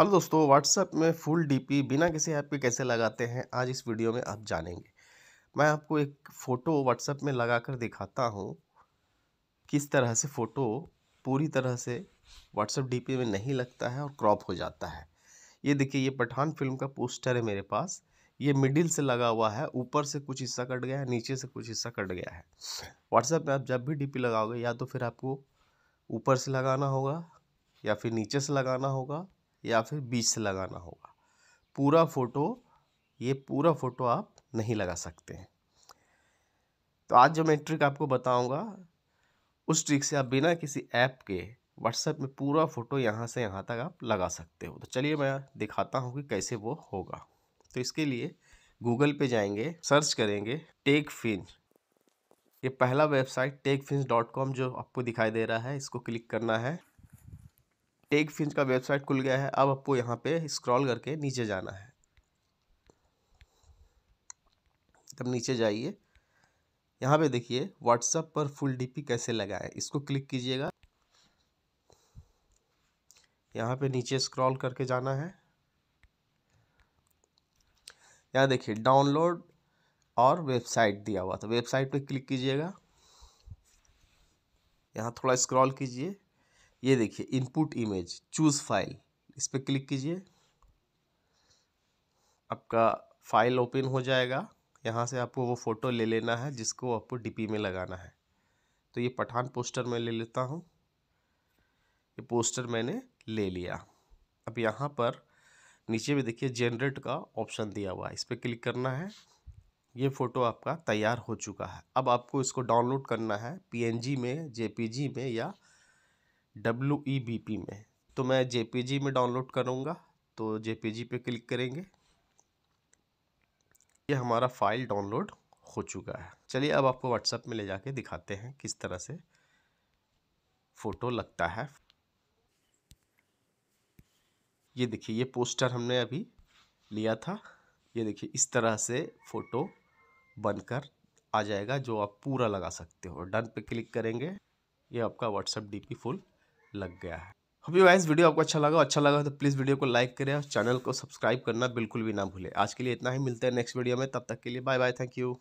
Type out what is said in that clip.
hello दोस्तों WhatsApp में full DP बिना किसी ऐप के कैसे लगाते हैं आज इस वीडियो में आप जानेंगे मैं आपको एक फ़ोटो व्हाट्सएप में लगा कर दिखाता हूँ किस तरह से फ़ोटो पूरी तरह से व्हाट्सएप डीपी में नहीं लगता है और क्रॉप हो जाता है ये देखिए ये पठान फिल्म का पोस्टर है मेरे पास ये मिडिल से लगा हुआ है ऊपर से कुछ हिस्सा कट गया है नीचे से कुछ हिस्सा कट गया है व्हाट्सएप में आप जब भी डी लगाओगे या तो फिर आपको ऊपर से लगाना होगा या फिर नीचे से लगाना होगा या फिर बीच से लगाना होगा पूरा फ़ोटो ये पूरा फ़ोटो आप नहीं लगा सकते हैं तो आज जो मैं ट्रिक आपको बताऊंगा उस ट्रिक से आप बिना किसी ऐप के व्हाट्सएप में पूरा फ़ोटो यहाँ से यहाँ तक आप लगा सकते हो तो चलिए मैं दिखाता हूँ कि कैसे वो होगा तो इसके लिए गूगल पे जाएंगे सर्च करेंगे टेक फिन ये पहला वेबसाइट टेक डॉट कॉम जो आपको दिखाई दे रहा है इसको क्लिक करना है टेक फिंच का वेबसाइट खुल गया है अब आपको यहाँ पे स्क्रॉल करके नीचे जाना है तब नीचे जाइए यहाँ पे देखिए व्हाट्सएप पर फुल डीपी कैसे लगाएं इसको क्लिक कीजिएगा यहाँ पे नीचे स्क्रॉल करके जाना है यहाँ देखिए डाउनलोड और वेबसाइट दिया हुआ था वेबसाइट पे क्लिक कीजिएगा यहाँ थोड़ा स्क्रॉल कीजिए ये देखिए इनपुट इमेज चूज़ फाइल इस पर क्लिक कीजिए आपका फाइल ओपन हो जाएगा यहाँ से आपको वो फ़ोटो ले लेना है जिसको आपको डीपी में लगाना है तो ये पठान पोस्टर मैं ले लेता हूँ ये पोस्टर मैंने ले लिया अब यहाँ पर नीचे भी देखिए जनरेट का ऑप्शन दिया हुआ है इस पर क्लिक करना है ये फ़ोटो आपका तैयार हो चुका है अब आपको इसको डाउनलोड करना है पीएनजी में जेपीजी में या डब्ल्यू ई बी पी में तो मैं जे पी जी में डाउनलोड करूँगा तो जे पी जी पे क्लिक करेंगे ये हमारा फाइल डाउनलोड हो चुका है चलिए अब आपको व्हाट्सएप में ले जाके दिखाते हैं किस तरह से फ़ोटो लगता है ये देखिए ये पोस्टर हमने अभी लिया था ये देखिए इस तरह से फ़ोटो बनकर आ जाएगा जो आप पूरा लगा सकते हो डन पे क्लिक करेंगे ये आपका व्हाट्सएप डीपी फुल लग गया है अभी यू वीडियो आपको अच्छा लगा अच्छा लगा तो प्लीज़ वीडियो को लाइक करें और चैनल को सब्सक्राइब करना बिल्कुल भी ना भूले आज के लिए इतना ही मिलते हैं नेक्स्ट वीडियो में तब तक के लिए बाय बाय थैंक यू